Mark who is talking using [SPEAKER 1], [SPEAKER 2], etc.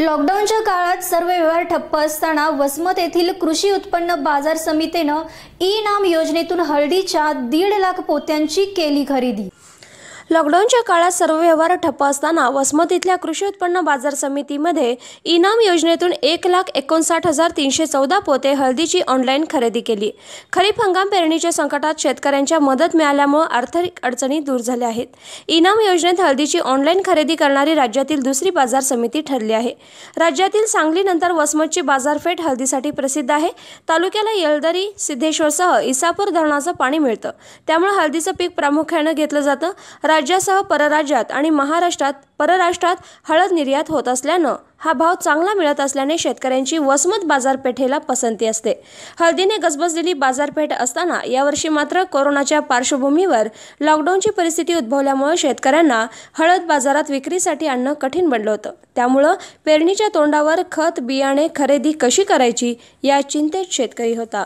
[SPEAKER 1] लॉकडाऊनच्या काळात सर्व व्यवहार ठप्प असताना वसमत येथील कृषी उत्पन्न बाजार समितीनं ई नाम योजनेतून हळदीच्या दीड लाख पोत्यांची केली खरेदी
[SPEAKER 2] लॉकडाऊनच्या काळात सर्व व्यवहार ठप्प असताना वसमत कृषी उत्पन्न बाजार समितीमध्ये इनाम योजनेतून एक लाख एकोणसाठ हजार तीनशे चौदा पोते हळदीची ऑनलाईन खरेदी केली खरीप हंगाम पेरणीच्या संकटात शेतकऱ्यांच्या मदत मिळाल्यामुळे आर्थिक अडचणी दूर झाल्या आहेत इनाम योजनेत हळदीची ऑनलाईन खरेदी करणारी राज्यातील दुसरी बाजार समिती ठरली आहे राज्यातील सांगलीनंतर वसमतची बाजारपेठ हळदीसाठी प्रसिद्ध आहे तालुक्याला येलदरी सिद्धेश्वरसह इसापूर धरणाचं पाणी मिळतं त्यामुळे हळदीचं पीक प्रामुख्यानं घेतलं जातं राज्यासह परराज्यात आणि महाराष्ट्रात परराष्ट्रात हळद निर्यात होत असल्यानं हा भाव चांगला मिळत असल्याने शेतकऱ्यांची वसमत बाजारपेठेला पसंती असते हळदीने गजबजलेली बाजारपेठ असताना यावर्षी मात्र कोरोनाच्या पार्श्वभूमीवर लॉकडाऊनची परिस्थिती उद्भवल्यामुळे शेतकऱ्यांना हळद बाजारात विक्रीसाठी आणणं कठीण बनलं होतं त्यामुळं पेरणीच्या तोंडावर खत बियाणे खरेदी कशी करायची या चिंतेत शेतकरी होता